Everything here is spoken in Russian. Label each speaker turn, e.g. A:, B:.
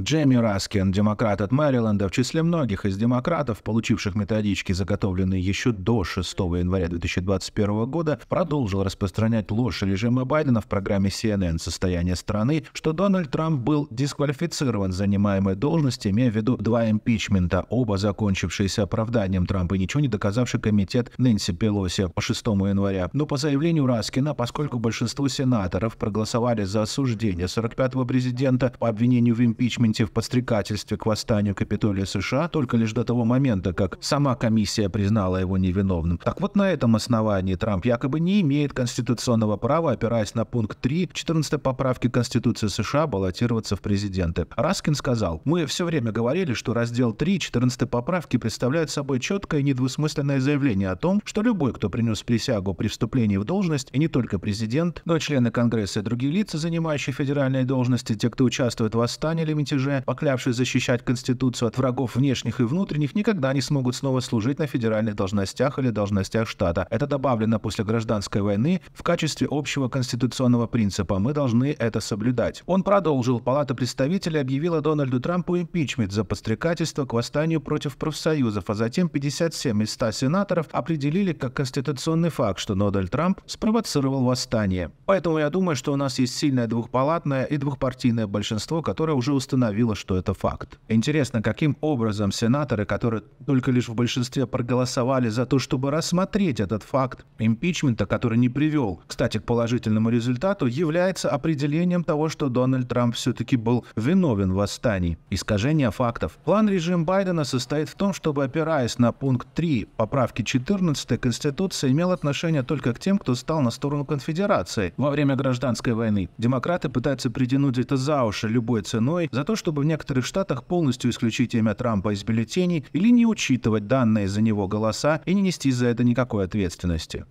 A: Джейми Раскин, демократ от Мэриленда, в числе многих из демократов, получивших методички, заготовленные еще до 6 января 2021 года, продолжил распространять ложь режима Байдена в программе CNN «Состояние страны», что Дональд Трамп был дисквалифицирован занимаемой должности, имея в виду два импичмента, оба закончившиеся оправданием Трампа и ничего не доказавший комитет Нэнси Пелоси по 6 января. Но по заявлению Раскина, поскольку большинство сенаторов проголосовали за осуждение 45-го президента по обвинению в импичменте в подстрекательстве к восстанию Капитолия США только лишь до того момента, как сама комиссия признала его невиновным. Так вот на этом основании Трамп якобы не имеет конституционного права, опираясь на пункт 3 14 поправки Конституции США, баллотироваться в президенты. Раскин сказал, мы все время говорили, что раздел 3 14 поправки представляет собой четкое и недвусмысленное заявление о том, что любой, кто принес присягу при вступлении в должность, и не только президент, но и члены Конгресса и другие лица, занимающие федеральные должности, те, кто участвует устраивают восстания или мятеже, поклявшись защищать Конституцию от врагов внешних и внутренних, никогда не смогут снова служить на федеральных должностях или должностях штата. Это добавлено после гражданской войны в качестве общего конституционного принципа. Мы должны это соблюдать. Он продолжил. Палата представителей объявила Дональду Трампу импичмент за подстрекательство к восстанию против профсоюзов, а затем 57 из 100 сенаторов определили как конституционный факт, что Дональд Трамп спровоцировал восстание. Поэтому я думаю, что у нас есть сильное двухпалатное и двухпартийное большинство СВО, которое уже установило, что это факт. Интересно, каким образом сенаторы, которые только лишь в большинстве проголосовали за то, чтобы рассмотреть этот факт импичмента, который не привел, кстати, к положительному результату, является определением того, что Дональд Трамп все-таки был виновен в восстании. Искажение фактов. План режима Байдена состоит в том, чтобы, опираясь на пункт 3 поправки 14 Конституции, имел отношение только к тем, кто стал на сторону конфедерации во время гражданской войны. Демократы пытаются притянуть это за уши любой любой ценой за то, чтобы в некоторых штатах полностью исключить имя Трампа из бюллетеней или не учитывать данные за него голоса и не нести за это никакой ответственности.